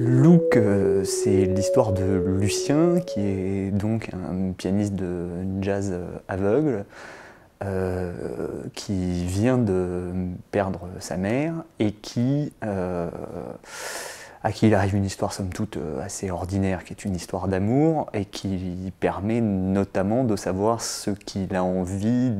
Luke, euh, c'est l'histoire de Lucien, qui est donc un pianiste de jazz aveugle, euh, qui vient de perdre sa mère et qui, euh, à qui il arrive une histoire somme toute assez ordinaire, qui est une histoire d'amour et qui permet notamment de savoir ce qu'il a envie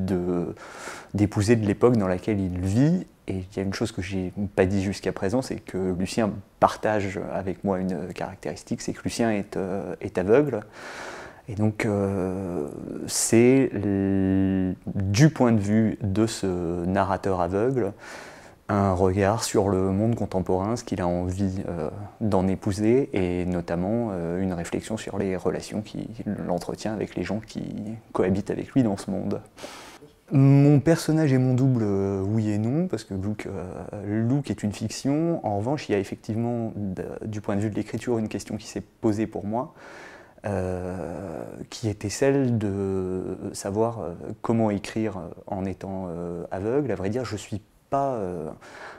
d'épouser de l'époque dans laquelle il vit et il y a une chose que je n'ai pas dit jusqu'à présent, c'est que Lucien partage avec moi une caractéristique, c'est que Lucien est, euh, aveugle. Et donc, euh, c'est du point de vue de ce narrateur aveugle, un regard sur le monde contemporain, ce qu'il a envie euh, d'en épouser, et notamment une réflexion sur les relations qu'il entretient avec les gens qui cohabitent avec lui dans ce monde. Mon personnage et mon double, oui et non parce que euh, Luke, est une fiction. En revanche, il y a effectivement, du point de vue de l'écriture, une question qui s'est posée pour moi, euh, qui était celle de savoir euh, comment écrire en étant aveugle. À vrai dire, je ne suis pas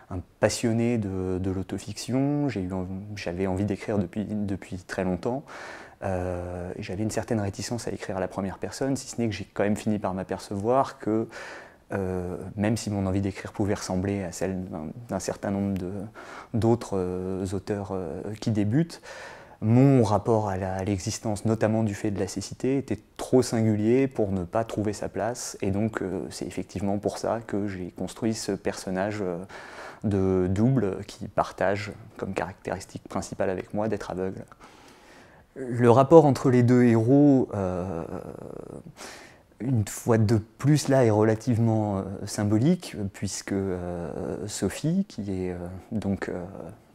un passionné de, de l'autofiction. J'avais envie d'écrire depuis, depuis très longtemps. J'avais une certaine réticence à écrire à la première personne, si ce n'est que j'ai quand même fini par m'apercevoir que euh, même si mon envie d'écrire pouvait ressembler à celle d'un certain nombre d'autres euh, auteurs euh, qui débutent, mon rapport à l'existence, notamment du fait de la cécité, était trop singulier pour ne pas trouver sa place. Et donc, c'est effectivement pour ça que j'ai construit ce personnage de double qui partage comme caractéristique principale avec moi d'être aveugle. Le rapport entre les deux héros une fois de plus, là, est relativement euh, symbolique, puisque euh, Sophie, qui est euh, donc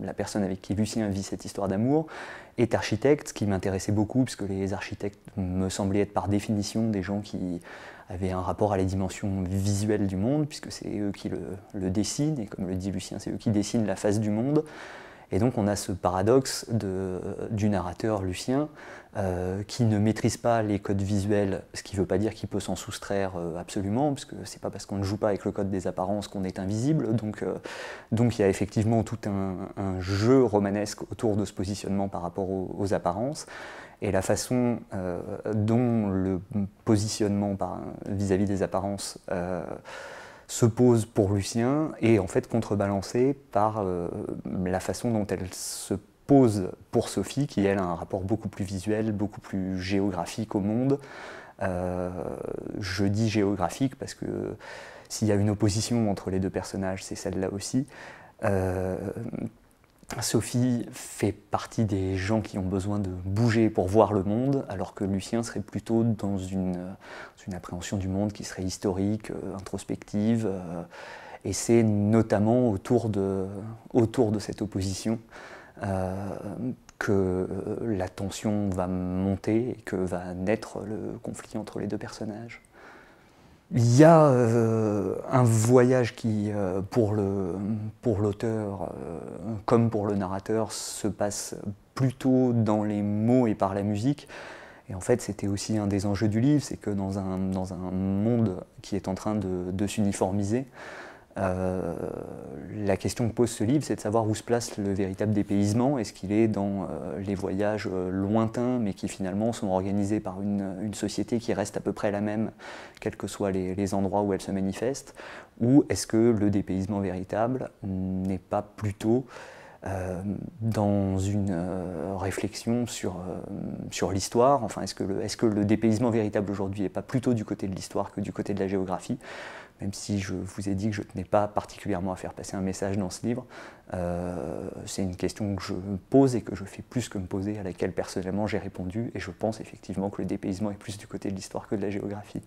la personne avec qui Lucien vit cette histoire d'amour, est architecte, ce qui m'intéressait beaucoup, puisque les architectes me semblaient être par définition des gens qui avaient un rapport à les dimensions visuelles du monde, puisque c'est eux qui le, dessinent, et comme le dit Lucien, c'est eux qui dessinent la face du monde. Et donc on a ce paradoxe du narrateur Lucien euh, qui ne maîtrise pas les codes visuels, ce qui ne veut pas dire qu'il peut s'en soustraire euh, absolument, parce que c'est pas parce qu'on ne joue pas avec le code des apparences qu'on est invisible. Donc euh, donc il y a effectivement tout un, jeu romanesque autour de ce positionnement par rapport aux, apparences. Et la façon dont le positionnement vis à -vis des apparences se pose pour Lucien et en fait contrebalancée par euh, la façon dont elle se pose pour Sophie, qui elle a un rapport beaucoup plus visuel, beaucoup plus géographique au monde. Euh, je dis géographique parce que s'il y a une opposition entre les deux personnages, c'est celle-là aussi. Euh, Sophie fait partie des gens qui ont besoin de bouger pour voir le monde, alors que Lucien serait plutôt dans une, euh, appréhension du monde qui serait historique, euh, introspective. Euh, et c'est notamment autour de, cette opposition que la tension va monter et que va naître le conflit entre les deux personnages. Il y a un voyage qui, pour l'auteur, comme pour le narrateur, se passe plutôt dans les mots et par la musique. Et en fait, c'était aussi un des enjeux du livre, c'est que dans un, monde qui est en train de s'uniformiser, euh, la question que pose ce livre, c'est de savoir où se place le véritable dépaysement. Est-ce qu'il est dans euh, les voyages euh, lointains, mais qui finalement sont organisés par une, société qui reste à peu près la même, quels que soient les, les endroits où elle se manifeste Ou est-ce que le dépaysement véritable n'est pas plutôt euh, dans une euh, réflexion sur, euh, sur l'histoire. Enfin, est-ce que, le, est que le dépaysement véritable aujourd'hui n'est pas plutôt du côté de l'histoire que du côté de la géographie Même si je vous ai dit que je ne tenais pas particulièrement à faire passer un message dans ce livre, c'est une question que je me pose et que je fais plus que me poser, à laquelle personnellement j'ai répondu. Et je pense effectivement que le dépaysement est plus du côté de l'histoire que de la géographie.